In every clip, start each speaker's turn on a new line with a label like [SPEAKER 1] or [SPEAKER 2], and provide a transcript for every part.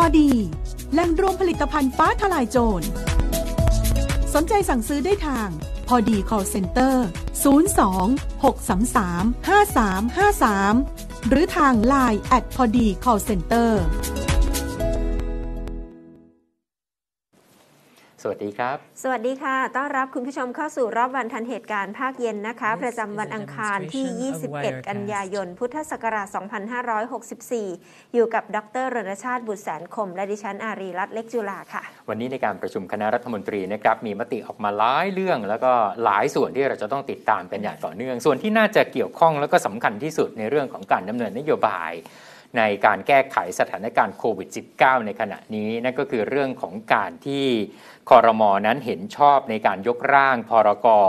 [SPEAKER 1] พอดีแหล่งรวมผลิตภัณฑ์ฟ้าทลายโจร
[SPEAKER 2] สนใจสั่งซื้อได้ทางพอดี call center 02 633 5353 หรือทางไลน์แอดพอดี call center สวัสดีครับ สวัสดีค่ะ ต้อนรับคุณผู้ชมเข้าสู่รอบวันทันเหตุการณ์ภาคเย็นนะคะ ประจำวันอังคารที่ 21 กันยายน พุทธศักราช2564 อยู่กับ ดรรณชาติบุตรแสนคม และดิฉัน อารีรัตน์เล็กจุฬาค่ะ
[SPEAKER 1] วันนี้ในการประชุมคณะรัฐมนตรีนะครับ มีมติออกมาหลายเรื่อง แล้วก็หลายส่วนที่เราจะต้องติดตามกันอย่างต่อเนื่อง ส่วนที่น่าจะเกี่ยวข้องแล้วก็สำคัญที่สุดในเรื่องของการดำเนินนโยบายในการแก้ไขสถานการณ์โควิด -19 ในขณะนี้นั่นก็คือเรื่องของการที่คอรมอนั้นเห็นชอบในการยกร่างพรกร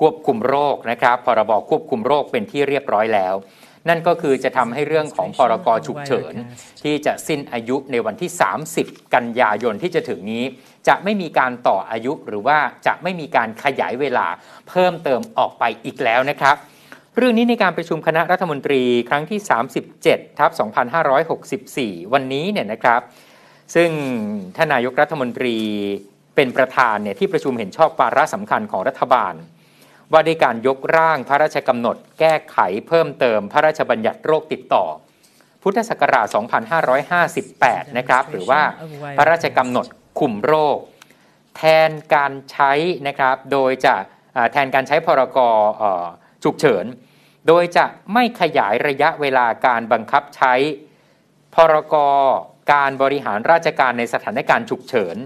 [SPEAKER 1] ควบคุมโรคนะครับพรบควบคุมโรคเป็นที่เรียบร้อยแล้ว นั่นก็คือจะทำให้เรื่องของพรกฉุกเฉิน ที่จะสิ้นอายุในวันที่ 30 กันยายนที่จะถึงนี้ จะไม่มีการต่ออายุหรือว่าจะไม่มีการขยายเวลาเพิ่มเติมออกไปอีกแล้วนะครับเรื่องนี้ในการประชุมคณะรัฐมนตรีครั้งที่ 37ทับ 2564 วันนี้เนี่ยนะครับ ซึ่งท่านนายกรัฐมนตรี เป็นประธานเนี่ยที่ประชุมเห็นชอบวาระสำคัญของรัฐบาล ว่าด้วยการยกร่างพระราชกำหนดแก้ไขเพิ่มเติมพระราชบัญญัติโรคติดต่อ พุทธศักราช 2558 นะครับ หรือว่าพระราชกำหนดคุมโรค แทนการใช้นะครับโดยจะแทนการใช้พรกฉุกเฉินโดยจะไม่ขยายระยะเวลาการบังคับใช้ พรกการบริหารราชการในสถานการณ์ฉุกเฉิน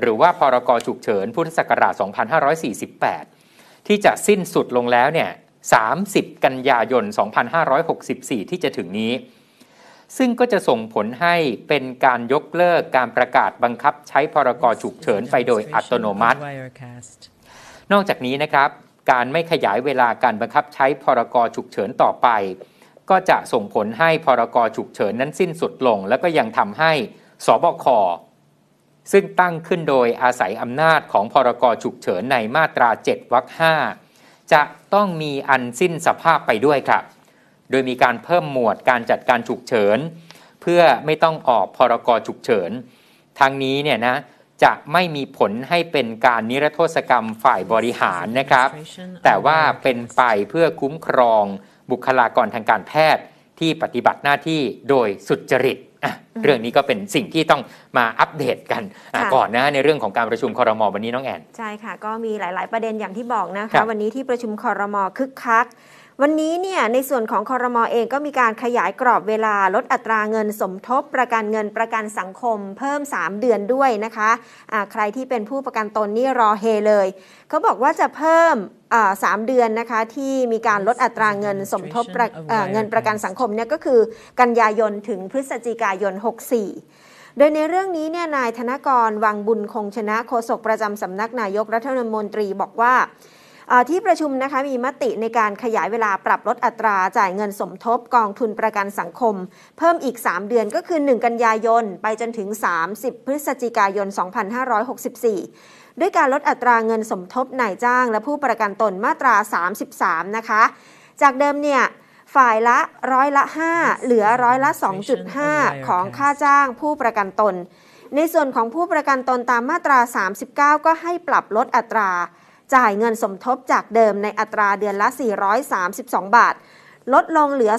[SPEAKER 1] หรือว่าพรกฉุกเฉินพุทธศักราช 2548 ที่จะสิ้นสุดลงแล้วเนี่ย 30 กันยายน 2564 ที่จะถึงนี้ ซึ่งก็จะส่งผลให้เป็นการยกเลิกการประกาศบังคับใช้พรกฉุกเฉินไปโดยอัตโนมัติ นอกจากนี้นะครับการไม่ขยายเวลาการบังคับใช้พรกฉุกเฉินต่อไป ก็จะส่งผลให้พรกฉุกเฉินนั้นสิ้นสุดลง และก็ยังทำให้สบคซึ่งตั้งขึ้นโดยอาศัยอำนาจของพรกฉุกเฉินในมาตรา 7 วรรค 5 จะต้องมีอันสิ้นสภาพไปด้วยครับ โดยมีการเพิ่มหมวดการจัดการฉุกเฉิน เพื่อไม่ต้องออกพรกฉุกเฉินทางนี้เนี่ยนะจะไม่มีผลให้เป็นการนิรโทษกรรมฝ่ายบริหารนะครับ แต่ว่าเป็นไปเพื่อคุ้มครองบุคลากรทางการแพทย์ ที่ปฏิบัติหน้าที่โดยสุจริตเรื่องนี้ก็เป็นสิ่งที่ต้องมาอัปเดตกันก่อนนะในเรื่องของการประชุมคอรมอวันนี้น้องแอน
[SPEAKER 2] ใช่ค่ะก็มีหลาย ๆ ประเด็นอย่างที่บอกนะคะวันนี้ที่ประชุมคอรมอคึกคักวันนี้เนี่ยในส่วนของคอรมอเองก็มีการขยายกรอบเวลาลดอัตราเงินสมทบประกันเงินประกันสังคม เพิ่ม 3 เดือนด้วยนะคะะใครที่เป็นผู้ประกันตนนี่รอเฮเลย เขาบอกว่าจะเพิ่มสามเดือนนะคะที่มีการลดอัตราเงินสมทบเงินประกันสังคมเนี่ยก็คือกันยายนถึงพฤศจิกายน 64ดยในเรื่องนี้เนี่ยนายธนกร วังบุญคงชนะโฆษกประจำสำนักนายกรัฐมนตรีบอกว่าที่ประชุมนะคะมีมติในการขยายเวลาปรับลดอัตราจ่ายเงินสมทบกองทุนประกันสังคม เพิ่มอีก 3 เดือนก็คือ 1 กันยายน ไปจนถึง 30 พฤศจิกายน 2564 ด้วยการลดอัตราเงินสมทบนายจ้างและผู้ประกันตนมาตรา 33 นะคะ จากเดิมเนี่ยฝ่ายละร้อยละ 5 เหลือร้อยละ 2.5 ของค่าจ้างผู้ประกันตน ในส่วนของผู้ประกันตนตามมาตรา 39 ก็ให้ปรับลดอัตราจ่ายเงินสมทบจากเดิมในอัตราเดือนละ 432 บาท ลดลงเหลือ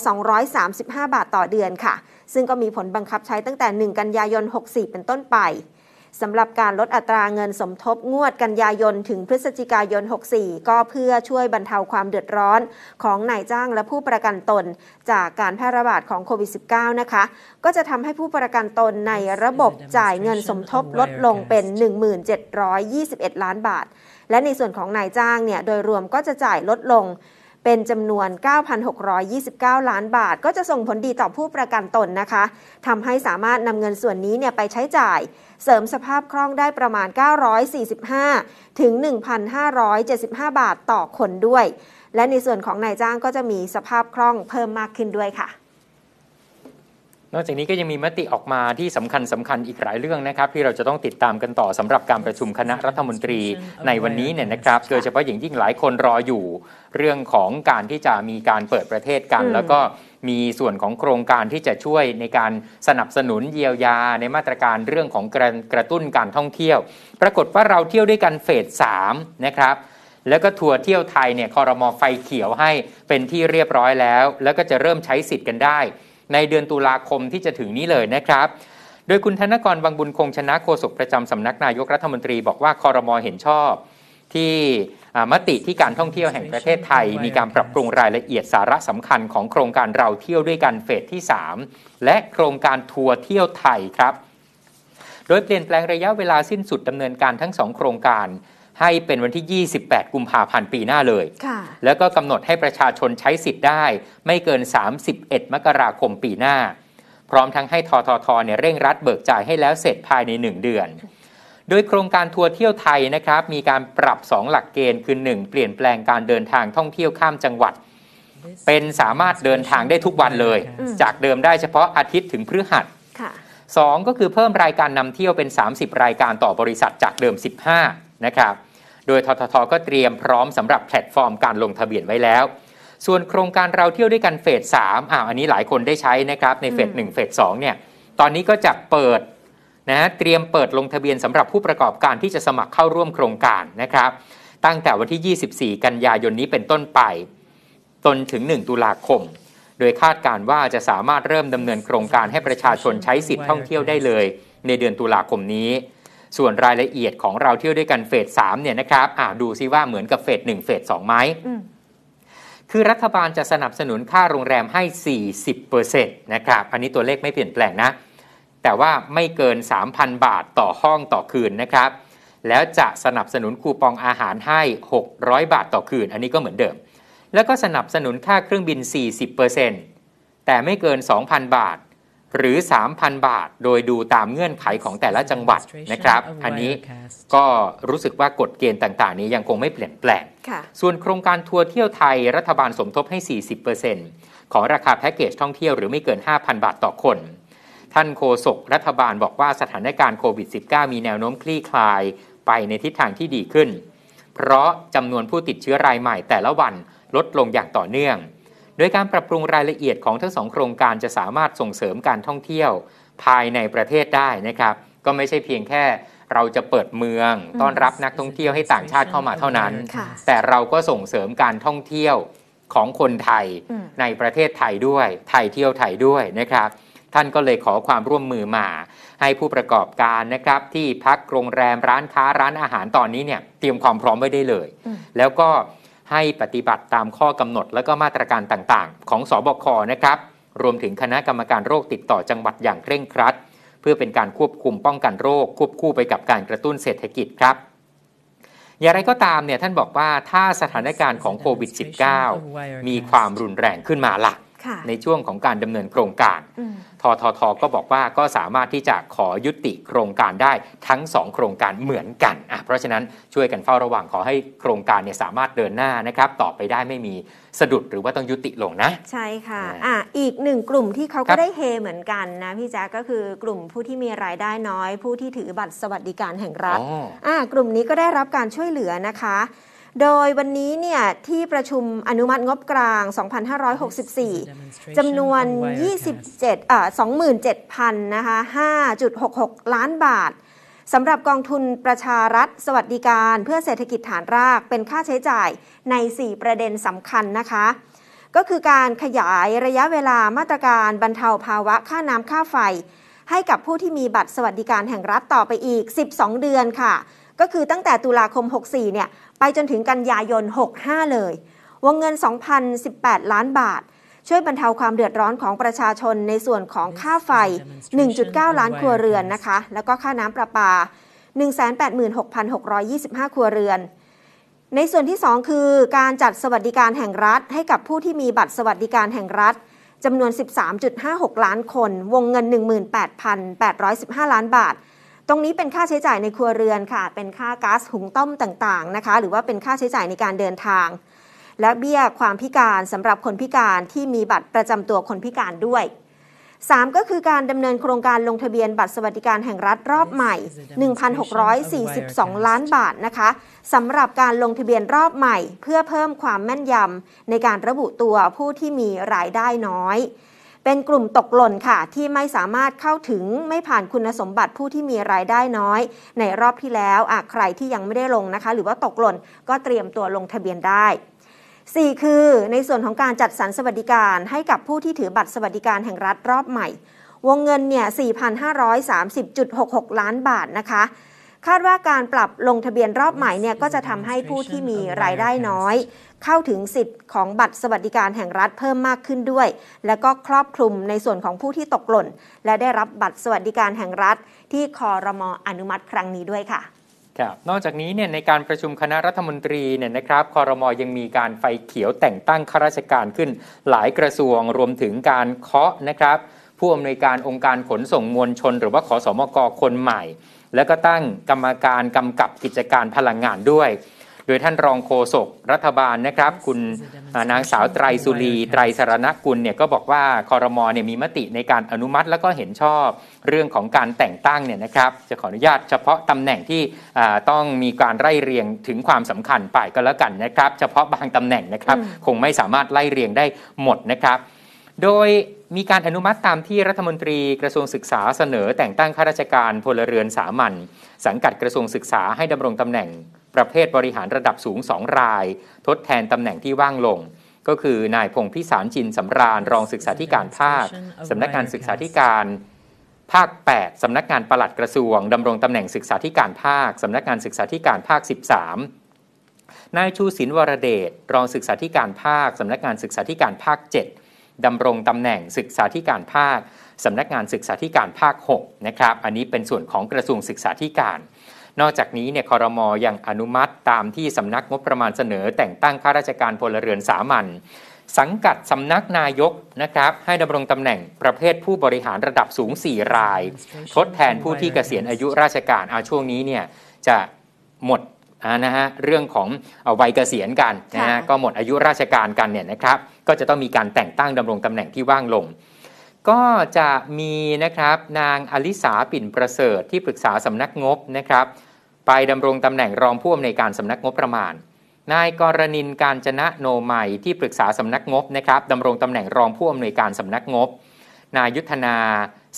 [SPEAKER 2] 235 บาทต่อเดือนค่ะ ซึ่งก็มีผลบังคับใช้ตั้งแต่ 1 กันยายน 64 เป็นต้นไปสำหรับการลดอัตราเงินสมทบงวดกันยายนถึงพฤศจิกายน 64 ก็เพื่อช่วยบรรเทาความเดือดร้อนของนายจ้างและผู้ประกันตน จากการแพร่ระบาดของโควิด -19 นะคะ ก็จะทำให้ผู้ประกันตนในระบบจ่ายเงินสมทบลดลงเป็น 1721 ล้านบาทและในส่วนของนายจ้างเนี่ยโดยรวมก็จะจ่ายลดลง เป็นจำนวน 9,629 ล้านบาทก็จะส่งผลดีต่อผู้ประกันตนนะคะทำให้สามารถนำเงินส่วนนี้เนี่ยไปใช้จ่าย เสริมสภาพคล่องได้ประมาณ 945 ถึง 1,575 บาทต่อคนด้วย และในส่วนของนายจ้างก็จะมีสภาพคล่องเพิ่มมากขึ้นด้วยค่ะ
[SPEAKER 1] นอกจากนี้ก็ยังมีมติออกมาที่สำคัญสำคัญอีกหลายเรื่องนะครับ ที่เราจะต้องติดตามกันต่อสำหรับการประชุมคณะรัฐมนตรีในวันนี้เนี่ยนะครับโดยเฉพาะอย่างยิ่งหลายคนรออยู่ เรื่องของการที่จะมีการเปิดประเทศกัน แล้วก็มีส่วนของโครงการที่จะช่วยในการสนับสนุนเยียวยาในมาตรการเรื่องของกระกระตุ้นการท่องเที่ยว ปรากฏว่าเราเที่ยวด้วยกันเฟสสามนะครับแล้วก็ทัวร์เที่ยวไทยเนี่ยคอรมอไฟเขียวให้เป็นที่เรียบร้อยแล้ว แล้วก็จะเริ่มใช้สิทธิ์กันได้ในเดือนตุลาคมที่จะถึงนี้เลยนะครับ โดยคุณธนกรวังบุญคงชนะโฆษกประจำสำนักนายกรัฐมนตรีบอกว่าคอรมอเห็นชอบ ที่มติที่การท่องเที่ยวแห่งประเทศไทยมีการปรับปรุงรายละเอียดสาระสำคัญของโครงการเราเที่ยวด้วยกันเฟสที่ 3 และโครงการทัวร์เที่ยวไทยครับ โดยเปลี่ยนแปลงระยะเวลาสิ้นสุดดำเนินการทั้งสองโครงการให้เป็นวันที่ 28 กุมภาพันธ์ปีหน้าเลยแล้วก็กำหนดให้ประชาชนใช้สิทธิ์ได้ ไม่เกิน 31 มกราคมปีหน้า พร้อมทั้งให้ททท เนี่ยเร่งรัดเบิกจ่ายให้แล้วเสร็จภายใน 1 เดือน โดยโครงการทัวร์เที่ยวไทยนะครับ มีการปรับ 2 หลักเกณฑ์คือ 1 เปลี่ยนแปลงการเดินทางท่องเที่ยวข้ามจังหวัด เป็นสามารถเดินทางได้ทุกวันเลย จากเดิมได้เฉพาะอาทิตย์ถึงพฤหัสสองก็คือเพิ่มรายการนำเที่ยวเป็น 30 รายการต่อบริษัทจากเดิม 15 นะครับโดยทททก็เตรียมพร้อมสำหรับแพลตฟอร์มการลงทะเบียนไว้แล้ว ส่วนโครงการเราเที่ยวด้วยกันเฟสสามอ่าอันนี้หลายคนได้ใช้นะครับในเฟสหนึ่งเฟสสองเนี่ย ตอนนี้ก็จะเปิดนะเตรียมเปิดลงทะเบียนสำหรับผู้ประกอบการที่จะสมัครเข้าร่วมโครงการนะครับ ตั้งแต่วันที่ 24 กันยายนนี้เป็นต้นไปจนถึง 1 ตุลาคม โดยคาดการว่าจะสามารถเริ่มดำเนินโครงการให้ประชาชนใช้สิทธิ์ท่องเที่ยวได้เลยในเดือนตุลาคมนี้ส่วนรายละเอียดของเราเที่ยวด้วยกันเฟสสามเนี่ยนะครับ ดูซิว่าเหมือนกับเฟสหนึ่งเฟสสองไหม คือรัฐบาลจะสนับสนุนค่าโรงแรมให้ 40%นะครับ อันนี้ตัวเลขไม่เปลี่ยนแปลงนะ แต่ว่าไม่เกิน 3,000 บาทต่อห้องต่อคืนนะครับ แล้วจะสนับสนุนคูปองอาหารให้ 600 บาทต่อคืน อันนี้ก็เหมือนเดิม แล้วก็สนับสนุนค่าเครื่องบิน 40%แต่ไม่เกิน 2,000 บาทหรือ 3,000 บาทโดยดูตามเงื่อนไขของแต่ละจังหวัดนะครับ อันนี้ก็รู้สึกว่ากฎเกณฑ์ต่างๆ นี้ยังคงไม่เปลี่ยนแปลงส่วนโครงการทัวร์เที่ยวไทยรัฐบาลสมทบให้ 40%ของราคาแพ็กเกจท่องเที่ยวหรือไม่เกิน 5,000 บาทต่อคน ท่านโฆษกรัฐบาลบอกว่าสถานการณ์โควิด -19 มีแนวโน้มคลี่คลายไปในทิศทางที่ดีขึ้น เพราะจำนวนผู้ติดเชื้อรายใหม่แต่ละวันลดลงอย่างต่อเนื่องดยการปรับปรุงรายละเอียดของทั้งสองโครงการจะสามารถส่งเสริมการท่องเที่ยวภายในประเทศได้นะครับ ก็ไม่ใช่เพียงแค่เราจะเปิดเมือง ต้อนรับนักท่องเที่ยวให้ต่างชาติเข้ามาเท่านั้น แต่เราก็ส่งเสริมการท่องเที่ยวของคนไทยในประเทศไทยด้วย ไทยเที่ยวไทยด้วยนะครับ ท่านก็เลยขอความร่วมมือมาให้ผู้ประกอบการนะครับ ที่พักโรงแรมร้านค้าร้านอาหารตอนนี้เนี่ยเตรียมความพร้อมไว้ได้เลย แล้วก็ให้ปฏิบัติตามข้อกำหนดและก็มาตรการต่างๆ ของสอบคนะครับ รวมถึงคณะกรรมการโรคติดต่อจังหวัดอย่างเคร่งครัด เพื่อเป็นการควบคุมป้องกันโรค ควบคู่ไปกับการกระตุ้นเศรษฐกิจครับ อย่างไรก็ตามเนี่ยท่านบอกว่าถ้าสถานการณ์ของโควิด -19 มีความรุนแรงขึ้นมาละ่ะในช่วงของการดำเนินโครงการทททก็บอกว่าก็สามารถที่จะขอยุติโครงการได้ทั้ง2โครงการเหมือนกัน เพราะฉะนั้นช่วยกันเฝ้าระวังขอให้โครงการเนี่ยสามารถเดินหน้านะครับ ต่อไปได้ไม่มีสะดุดหรือว่าต้องยุติลงนะ
[SPEAKER 2] ใช่ค่ะ อ่ะอีกหนึ่งกลุ่มที่เขาก็ได้เฮเหมือนกันนะ พี่แจ๊กก็คือกลุ่มผู้ที่มีรายได้น้อย ผู้ที่ถือบัตรสวัสดิการแห่งรัฐอ่า กลุ่มนี้ก็ได้รับการช่วยเหลือนะคะโดยวันนี้เนี่ยที่ประชุมอนุมัติงบกลาง 2,564 จำนวน 27เอ่อ27,000นะคะ5.66 ล้านบาทสำหรับกองทุนประชารัฐ สวัสดิการเพื่อเศรษฐกิจฐานรากเป็นค่าใช้จ่ายใน 4 ประเด็นสำคัญนะคะ ก็คือการขยายระยะเวลามาตรการบรรเทาภาวะค่าน้ำค่าไฟ ให้กับผู้ที่มีบัตรสวัสดิการแห่งรัฐต่อไปอีก 12 เดือนค่ะก็คือตั้งแต่ตุลาคม 64เนี่ย ไปจนถึงกันยายน 65 เลย วงเงิน 2,018 ล้านบาท ช่วยบรรเทาความเดือดร้อนของประชาชนในส่วนของค่าไฟ 1.9 ล้านครัวเรือนนะคะ แล้วก็ค่าน้ำประปา186,625 ครัวเรือน ในส่วนที่ 2 คือการจัดสวัสดิการแห่งรัฐ ให้กับผู้ที่มีบัตรสวัสดิการแห่งรัฐจำนวน 13.56 ล้านคน วงเงิน 18,815ล้านบาทตรงนี้เป็นค่าใช้จ่ายในครัวเรือนค่ะเป็นค่าก๊าซหุงต้มต่างๆนะคะหรือว่าเป็นค่าใช้จ่ายในการเดินทาง และเบี้ยความพิการสำหรับคนพิการที่มีบัตรประจำตัวคนพิการด้วย 3. ก็คือการดำเนินโครงการลงทะเบียนบัตรสวัสดิการแห่งรัฐรอบใหม่ 1,642 ล้านบาทนะคะสำหรับการลงทะเบียนรอบใหม่ เพื่อเพิ่มความแม่นยำในการระบุตัวผู้ที่มีรายได้น้อยเป็นกลุ่มตกหล่นค่ะ ที่ไม่สามารถเข้าถึงไม่ผ่านคุณสมบัติผู้ที่มีรายได้น้อย ในรอบที่แล้วใครที่ยังไม่ได้ลงนะคะ หรือว่าตกหล่น ก็เตรียมตัวลงทะเบียนได้สี่คือในส่วนของการจัดสรรสวัสดิการ ให้กับผู้ที่ถือบัตรสวัสดิการแห่งรัฐรอบใหม่ วงเงินเนี่ย4,530.66 ล้านบาทนะคะ คาดว่าการปรับลงทะเบียนรอบใหม่เนี่ยก็จะทำให้ผู้ที่มีรายได้น้อยเข้าถึงสิทธิ์ของบัตรสวัสดิการแห่งรัฐเพิ่มมากขึ้นด้วย และก็ครอบคลุมในส่วนของผู้ที่ตกหล่น และได้รับบัตรสวัสดิการแห่งรัฐที่คอรมออนุมัติครั้งนี้ด้วยค่ะ
[SPEAKER 1] ครับนอกจากนี้เนี่ยในการประชุมคณะรัฐมนตรีเนี่ยนะครับคอรมอยังมีการไฟเขียวแต่งตั้งข้าราชการขึ้นหลายกระทรวง รวมถึงการเคาะนะครับ ผู้อำนวยการองค์การขนส่งมวลชน หรือว่าขอสอมกคนใหม่ และก็ตั้งกรรมการกำกับกิจการพลังงานด้วยดยท่านรองโฆษกรัฐบาลนะครับ คุณนางสาวไตรสุรีไตรสรณกุลเนี่ยก็บอกว่าคอรมอเนี่ยมีมติในการอนุมัติแล้วก็เห็นชอบเรื่องของการแต่งตั้งเนี่ยนะครับจะขออนุญาตเฉพาะตำแหน่งที่ต้องมีการไล่เรียงถึงความสำคัญไปก็แล้วกันนะครับ เฉพาะบางตำแหน่งนะครับ คงไม่สามารถไล่เรียงได้หมดนะครับโดยมีการอนุมัติตามที่รัฐมนตรีกระทรวงศึกษาเสนอ แต่งตั้งข้าราชการพลเรือนสามัญสังกัดกระทรวงศึกษาให้ดำรงตำแหน่งประเภทบริหารระดับสูงสองราย ทดแทนตำแหน่งที่ว่างลง ก็คือนายพงพิสารจินสาราญรองศึกษาธิการภาค สำนักงานศึกษาธิการภาค 8 สำนักงานปลัดกระทรวงดำรงตำแหน่งศึกษาธิการภาค สำนักงานศึกษาธิการภาค 13นายชูศิลวรเดชรองศึกษาธิการภาค สำนักงานศึกษาธิการภาค 7ดำรงตำแหน่งศึกษาธิการภาคสำนักงานศึกษาธิการภาค 6 นะครับ อันนี้เป็นส่วนของกระทรวงศึกษาธิการ นอกจากนี้เนี่ยคอรมอยังอนุมัติตามที่สำนักงบประมาณเสนอ แต่งตั้งข้าราชการพลเรือนสามัญสังกัดสำนักนายกนะครับให้ดำรงตำแหน่งประเภทผู้บริหารระดับสูง4รายทดแทนผู้ที่เกษียณอายุราชการอาช่วงนี้เนี่ยจะหมดนะฮะเรื่องของวัยเกษียณกันนะฮะก็หมดอายุราชการกันเนี่ยนะครับก็จะต้องมีการแต่งตั้งดำรงตำแหน่งที่ว่างลง ก็จะมีนะครับนางอลิสาปิ่นประเสริฐที่ปรึกษาสำนักงบนะครับไปดำรงตำแหน่งรองผู้อำนวยการสำนักงบประมาณ นายกรณินการจนะโนใหม่ที่ปรึกษาสำนักงบนะครับดำรงตำแหน่งรองผู้อำนวยการสำนักงบนายุทธนา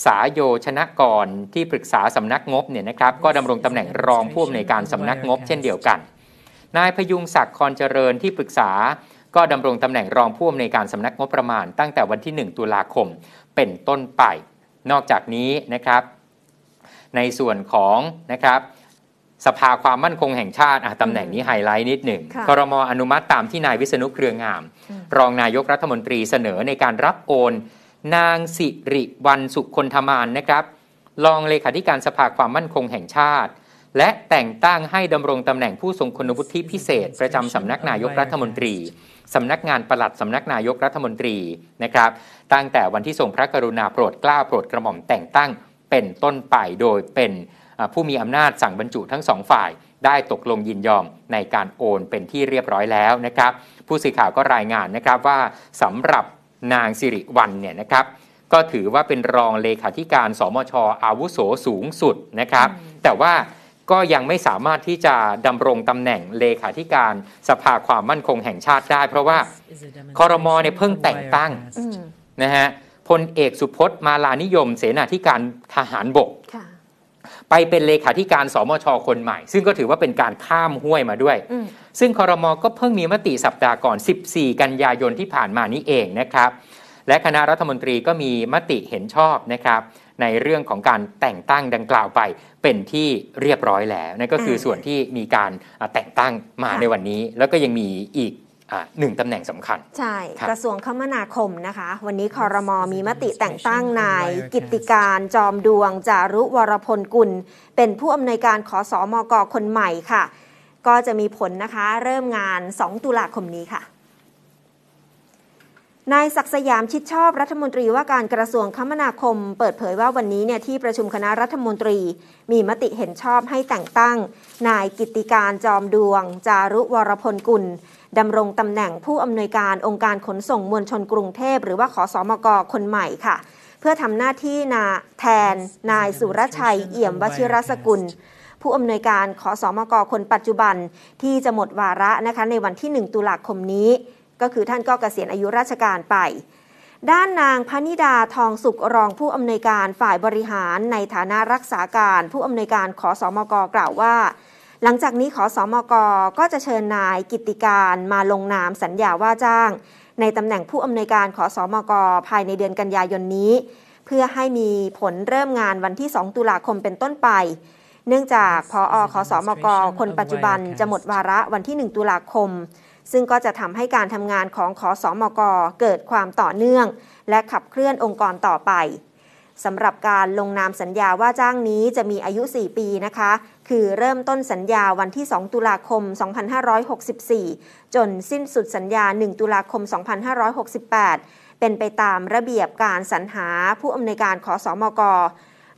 [SPEAKER 1] สาโยชนะกรที่ปรึกษาสำนักงบเนี่ยนะครับก็ดำรงตำแหน่งรองผู้อำนวยการสำนักงบ เช่นเดียวกัน นายพยุงศักดิ์คอนเจริญที่ปรึกษาก็ดำรงตำแหน่งรองผู้อำนวยการสำนักงบประมาณ ตั้งแต่วันที่ 1ตุลาคมเป็นต้นไป นอกจากนี้นะครับ ในส่วนของนะครับสภาความมั่นคงแห่งชาติตำแหน่งนี้ไฮไลท์นิดหนึ่งครมอนุมัติตามที่นายวิษณุเครืองาม รองนายกรัฐมนตรีเสนอในการรับโอนนางสิริวันสุคนธมาน นะครับรองเลขาธิการ สภาความมั่นคงแห่งชาติ และแต่งตั้งให้ดำรงตำแหน่งผู้ ทรงคุณวุฒิพิเศษ ประจำสำนักนายกรัฐมนตรีสำนักงาน ปลัดสำนักนายกรัฐมนตรีนะครับ ตั้งแต่วันที่ทรงพระกรุณาโปรดเกล้าโปรดกระหม่อมแต่งตั้งเป็นต้นไปโดยเป็นผู้มีอำนาจสั่งบรรจุทั้งสองฝ่าย ได้ตกลงยินยอมในการโอนเป็นที่เรียบร้อยแล้วนะครับ ผู้สื่อข่าวก็รายงานนะครับว่าสำหรับนางสิริวัลเนี่ยนะครับ ก็ถือว่าเป็นรองเลขาธิการสมช อาวุโสสูงสุดนะครับ แต่ว่าก็ยังไม่สามารถที่จะดำรงตำแหน่งเลขาธิการสภาความมั่นคงแห่งชาติได้ เพราะว่าคอรมอเนี่ยเพิ่งแต่งตั้งนะฮะพลเอกสุพจน์มาลานิยมเสนาธิการทหารบก ไปเป็นเลขาธิการสมช คนใหม่ ซึ่งก็ถือว่าเป็นการข้ามห้วยมาด้วยซึ่งคอรมอก็เพิ่งมีมติสัปดาห์ก่อน 14 กันยายนที่ผ่านมานี้เองนะครับ และคณะรัฐมนตรีก็มีมติเห็นชอบนะครับ ในเรื่องของการแต่งตั้งดังกล่าวไปเป็นที่เรียบร้อยแล้วนั่นก็คือส่วนที่มีการแต่งตั้งมาในวันนี้ แล้วก็ยังมีอีกหนึ่งตำแหน่งสำคัญ
[SPEAKER 2] ใช่กระทรวงคมนาคมนะคะวันนี้คอรมอมีมติแต่งตั้งนาย กิติการจอมดวงจารุวรพลกุล เป็นผู้อำนวยการขอสอมอกอคนใหม่ค่ะก็จะมีผลนะคะเริ่มงาน 2 ตุลาคมนี้ค่ะ นายศักสยามชิดชอบรัฐมนตรีว่าการกระทรวงคมนาคม เปิดเผยว่าวันนี้เนี่ยที่ประชุมคณะรัฐมนตรีมีมติเห็นชอบให้แต่งตั้ง นายกิติการจอมดวง จารุวรพลกุลดำรงตำแหน่งผู้อำนวยการองค์การขนส่งมวลชนกรุงเทพ หรือว่าขอสอมกคนใหม่ค่ะ เพื่อทำหน้าที่นาแทน นายสุรชัยเอี่ยมวชิรสกุลผู้อำนวยการขอสอมกคนปัจจุบันที่จะหมดวาระนะคะในวันที่1ตุลาคมนี้ ก็คือท่านก็เกษียณอายุราชการไป ด้านนางพนิดาทองสุกรองผู้อำนวยการฝ่ายบริหารในฐานะรักษาการผู้อำนวยการขอสอมกกล่าวว่า หลังจากนี้ขอสอมกก็จะเชิญนายกิติการมาลงนามสัญญาว่าจ้าง ในตำแหน่งผู้อำนวยการขอสอมกภายในเดือนกันยายนนี้ เพื่อให้มีผลเริ่มงานวันที่2ตุลาคมเป็นต้นไปเนื่องจากพออคสมกคนปัจจุบันจะหมดวาระวันที่ 1 ตุลาคม ซึ่งก็จะทำให้การทำงานของคอสมกเกิดความต่อเนื่อง และขับเคลื่อนองค์กรต่อไปสำหรับการลงนามสัญญาว่าจ้างนี้จะมีอายุ 4 ปีนะคะ คือเริ่มต้นสัญญาวันที่ 2 ตุลาคม 2564 จนสิ้นสุดสัญญา 1 ตุลาคม 2568 เป็นไปตามระเบียบการสรรหาผู้อำนวยการขอสอมก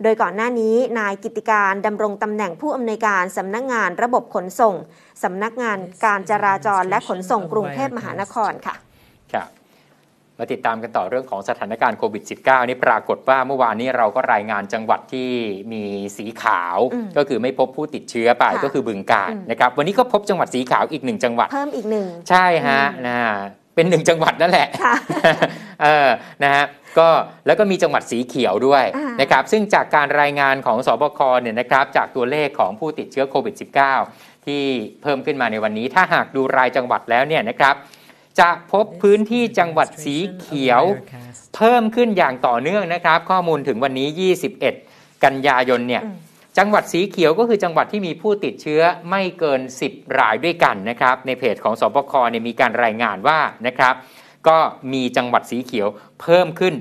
[SPEAKER 2] โดยก่อนหน้านี้นายกิติการดำรงตำแหน่งผู้อำนวยการสำนักงงานระบบขนส่งสำนักงานการจราจรและขนส่งกรุงเทพมหานครค่ะ
[SPEAKER 1] ครับ มาติดตามกันต่อเรื่องของสถานการณ์โควิด -19 นี่ปรากฏว่า เมื่อวานนี้เราก็รายงานจังหวัดที่มีสีขาว ก็คือไม่พบผู้ติดเชื้อไปก็คือบึงกาฬนะครับ วันนี้ก็พบจังหวัดสีขาวอีกหนึ่งจังหวัด เพิ่มอีกหนึ่ง ใช่ฮะนะเป็นหนึ่งจังหวัดนั่นแหละเออนะฮะ ก็แล้วก็มีจังหวัดสีเขียวด้วยนะครับ ซึ่งจากการรายงานของสบคเนี่ยนะครับ จากตัวเลขของผู้ติดเชื้อโควิด -19 ที่เพิ่มขึ้นมาในวันนี้ ถ้าหากดูรายจังหวัดแล้วเนี่ยนะครับ จะพบพื้นที่จังหวัดสีเขียว เพิ่มขึ้นอย่างต่อเนื่องนะครับ ข้อมูลถึงวันนี้ 21 กันยายนเนี่ยจังหวัดสีเขียวก็คือจังหวัดที่มีผู้ติดเชื้อไม่เกิน 10รายด้วยกันนะครับ ในเพจของสบคเนี่ยมีการรายงานว่านะครับ ก็มีจังหวัดสีเขียวเพิ่มขึ้น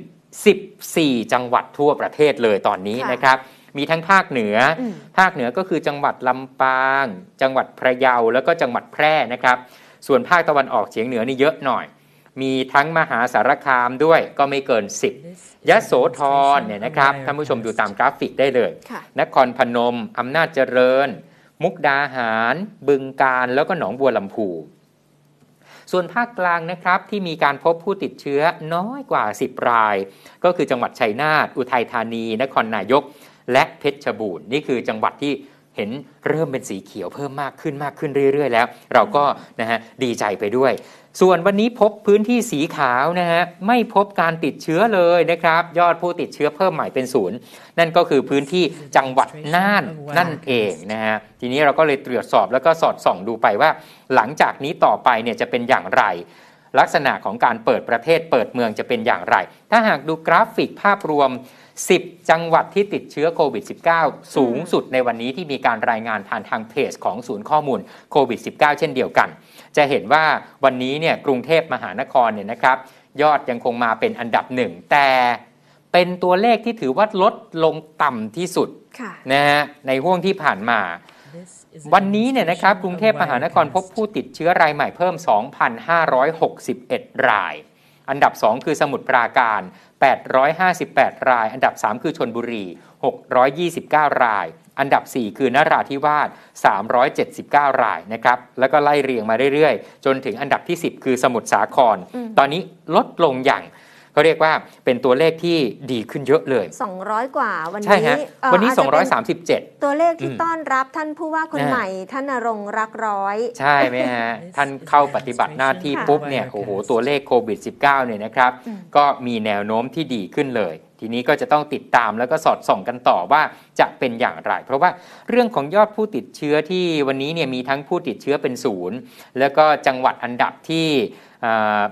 [SPEAKER 1] 14 จังหวัดทั่วประเทศเลยตอนนี้นะครับ มีทั้งภาคเหนืออภาคเหนือก็คือจังหวัดลำปาง จังหวัดพะเยาแล้วก็จังหวัดแพร่นะครับ ส่วนภาคตะวันออกเฉียงเหนือนี่เยอะหน่อยมีทั้งมหาสารคามด้วยก็ไม่เกิน 10ยะโสธรเนี่ยนะครับท่านผู้ชมดูตามกราฟิกได้เลย นครพนม อำนาจเจริญ มุกดาหาร บึงการแล้วก็หนองบัวลำพูส่วนภาคกลางนะครับที่มีการพบผู้ติดเชื้อน้อยกว่า 10ราย ก็คือจังหวัดชัยนาทอุทัยธานี นครนายก และเพชรบูรณ์ นี่คือจังหวัดที่เห็นเริ่มเป็นสีเขียวเพิ่มมากขึ้นมากขึ้นเรื่อย ๆ แล้วเราก็นะฮะดีใจไปด้วยส่วนวันนี้พบพื้นที่สีขาวนะฮะไม่พบการติดเชื้อเลยนะครับยอดผู้ติดเชื้อเพิ่มใหม่เป็นศูนย์ นั่นก็คือพื้นที่จังหวัดน่านนั่นเองนะฮะทีนี้เราก็เลยตรวจสอบแล้วก็สอดส่อง ดูไปว่า หลังจากนี้ต่อไปเนี่ยจะเป็นอย่างไร ลักษณะของการเปิดประเทศเปิดเมืองจะเป็นอย่างไร ถ้าหากดูกราฟิกภาพรวม 10 จังหวัดที่ติดเชื้อโควิด -19 สูงสุดในวันนี้ที่มีการรายงานผ่านทางเพจของศูนย์ข้อมูลโควิด -19 เช่นเดียวกันจะเห็นว่าวันนี้เนี่ยกรุงเทพมหานครเนี่ยนะครับยอดยังคงมาเป็นอันดับหนึ่งแต่เป็นตัวเลขที่ถือว่า ลดลงต่ำที่สุดนะฮะในห่วงที่ผ่านมา วันนี้เนี่ยนะครับกรุงเทพมหานครพบผู้ติดเชื้อรายใหม่เพิ่ม 2,561 ราย อันดับ 2 คือสมุทรปราการ 858 ราย อันดับ 3 คือชนบุรี 629 รายอันดับ 4 คือนราธิวาส379 รายนะครับ แล้วก็ไล่เรียงมาเรื่อยๆ จนถึงอันดับที่ 10 คือสมุทรสาคร ตอนนี้ลดลงอย่างเขาเรียกว่าเป็นตัวเลขที่ดีขึ้นเยอะเลย
[SPEAKER 2] 200 กว่าวันนี้ใช่ฮะวันนี้ 237 ตัวเลขที่ต้อนรับท่านผู้ว่าคนใหม่ ท่านรงรักร้อย ใช่ไหมฮ
[SPEAKER 1] ะ ท่านเข้าปฏิบัติหน้าที่ปุ๊บเนี่ยโอ้โหตัวเลขโควิด -19 เนี่ยนะครับ ก็มีแนวโน้มที่ดีขึ้นเลย ทีนี้ก็จะต้องติดตามแล้วก็สอดส่องกันต่อว่าจะเป็นอย่างไร เพราะว่าเรื่องของยอดผู้ติดเชื้อที่วันนี้เนี่ยมีทั้งผู้ติดเชื้อเป็นศูนย์แล้วก็จังหวัดอันดับที่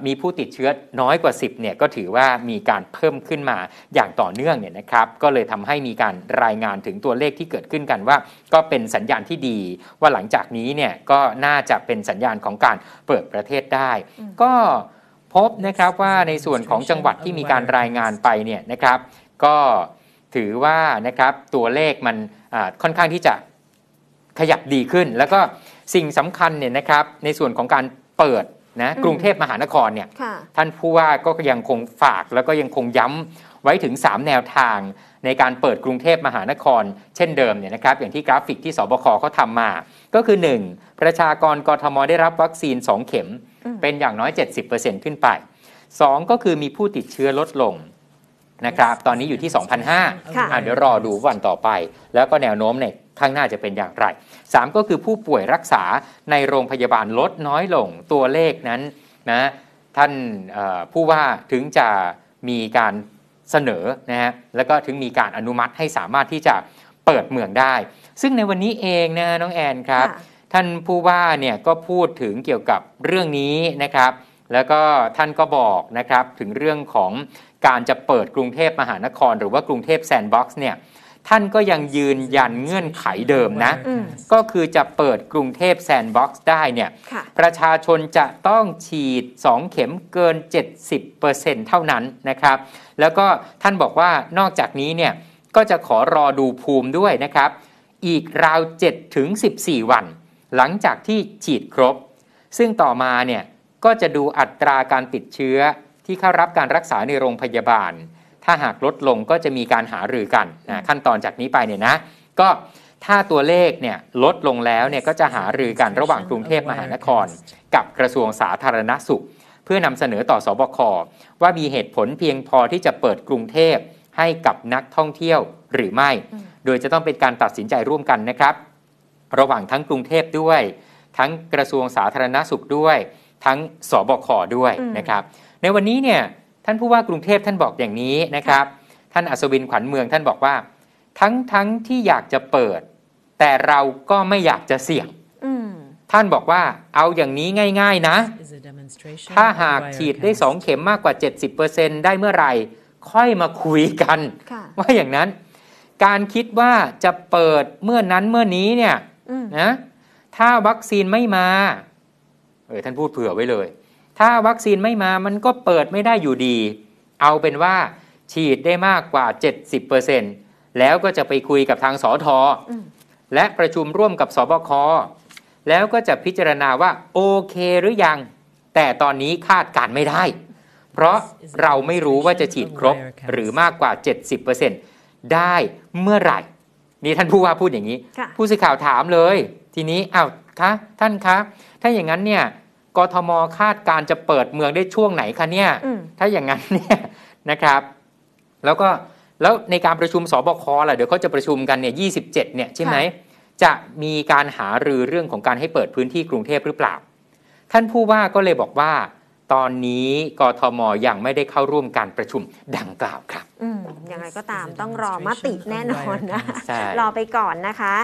[SPEAKER 1] มีผู้ติดเชื้อน้อยกว่า 10เนี่ยก็ถือว่ามีการเพิ่มขึ้นมาอย่างต่อเนื่องเนี่ยนะครับ ก็เลยทำให้มีการรายงานถึงตัวเลขที่เกิดขึ้นกันว่า ก็เป็นสัญญาณที่ดี ว่าหลังจากนี้เนี่ยก็น่าจะเป็นสัญญาณของการเปิดประเทศได้ ก็พบนะครับว่าในส่วนของจังหวัดที่มีการรายงานไปเนี่ยนะครับ ก็ถือว่านะครับตัวเลขมันค่อนข้างที่จะขยับดีขึ้น แล้วก็สิ่งสำคัญเนี่ยนะครับในส่วนของการเปิดนะกรุงเทพมหานครเนี่ยท่านผู้ว่าก็ยังคงฝากแล้วก็ยังคงย้ำไว้ถึง 3 แนวทาง ในการเปิดกรุงเทพมหานคร เช่นเดิมเนี่ยนะครับอย่างที่กราฟิกที่สบคเขาทำมา ก็คือ 1. ประชากรกรทมได้รับวัคซีน 2 เข็มเป็นอย่างน้อย 70%ขึ้นไป2 ก็คือมีผู้ติดเชื้อลดลงนะครับตอนนี้อยู่ที่2 0 0าเดี๋ยวรอดูวันต่อไป แล้วก็แนวโน้มเนี่ยข้างหน้าจะเป็นอย่างไร 3 ก็คือผู้ป่วยรักษาในโรงพยาบาลลดน้อยลงตัวเลขนั้นนะท่านผู้ว่าถึงจะมีการเสนอนะฮะแล้วก็ถึงมีการอนุมัติให้สามารถที่จะเปิดเมืองได้ ซึ่งในวันนี้เองนะน้องแอนครับ ท่านผู้ว่าเนี่ยก็พูดถึงเกี่ยวกับเรื่องนี้นะครับ แล้วก็ท่านก็บอกนะครับถึงเรื่องของการจะเปิดกรุงเทพมหานครหรือว่ากรุงเทพแซนด์บ็อกซ์เนี่ยท่านก็ยังยืนยันเงื่อนไขเดิมนะ ก็คือจะเปิดกรุงเทพแซนด์บ็อกซ์ได้เนี่ย ประชาชนจะต้องฉีด 2 เข็มเกิน 70%เท่านั้นนะครับ แล้วก็ท่านบอกว่านอกจากนี้เนี่ยก็จะขอรอดูภูมิด้วยนะครับ อีกราว 7 ถึง 14 วันหลังจากที่ฉีดครบ ซึ่งต่อมาเนี่ยก็จะดูอัตราการติดเชื้อที่เข้ารับการรักษาในโรงพยาบาลถ้าหากลดลงก็จะมีการหารือกันนะขั้นตอนจากนี้ไปเนี่ยนะ ก็ถ้าตัวเลขเนี่ยลดลงแล้วเนี่ยก็จะหารือกัน ระหว่างกรุงเทพมหานคร กับกระทรวงสาธารณสุข เพื่อนำเสนอต่อสอบคว่ามีเหตุผลเพียงพอที่จะเปิดกรุงเทพให้กับนักท่องเที่ยวหรือไม่ โดยจะต้องเป็นการตัดสินใจร่วมกันนะครับ ระหว่างทั้งกรุงเทพด้วย ทั้งกระทรวงสาธารณสุขด้วยทั้งสบคด้วยนะครับ ในวันนี้เนี่ยท่านผู้ว่ากรุงเทพท่านบอกอย่างนี้นะครับ ท่านอัศวินขวัญเมือง ท่านบอกว่า ทั้งทั้งที่อยากจะเปิด แต่เราก็ไม่อยากจะเสี่ยงท่านบอกว่าเอาอย่างนี้ง่าย ๆนะ ถ้าหากฉีดได้สองเข็มมากกว่า 70%ได้เมื่อไหร่ ค่อยมาคุยกันว่าอย่างนั้น การคิดว่าจะเปิดเมื่อนั้นเมื่อนี้เนี่ยนะถ้าวัคซีนไม่มาเออท่านพูดเผื่อไว้เลยถ้าวัคซีนไม่มามันก็เปิดไม่ได้อยู่ดี เอาเป็นว่า ฉีดได้มากกว่า 70%แล้วก็จะไปคุยกับทางสอทอ และประชุมร่วมกับสบค แล้วก็จะพิจารณาว่าโอเคหรือยัง แต่ตอนนี้คาดการไม่ได้ เพราะเราไม่รู้ว่าจะฉีดครบหรือมากกว่า 70%ได้เมื่อไหร่ นี่ท่านผู้ว่าพูดอย่างนี้ ผู้สื่อข่าวถามเลย ทีนี้อา้าวคะท่านคะ ถ้าอย่างนั้นเนี่ยกทมคาดการจะเปิดเมืองได้ช่วงไหนคะเนี่ย ถ้าอย่างนั้นเนี่ยนะครับ แล้วก็แล้วในการประชุมสบคล่ะเดี๋ยวเขาจะประชุมกันเนี่ยยีเนี่ย ใช่ไหมจะมีการหารือเรื่องของการให้เปิดพื้นที่กรุงเทพหรือเปล่าท่านผู้ว่าก็เลยบอกว่าตอนนี้กทมยังไม่ได้เข้าร่วมการประชุมดังกล่าวครับ
[SPEAKER 2] อย่างไรก็ตามต้องรอมติแน่นอนนะรอไปก่อนนะคะ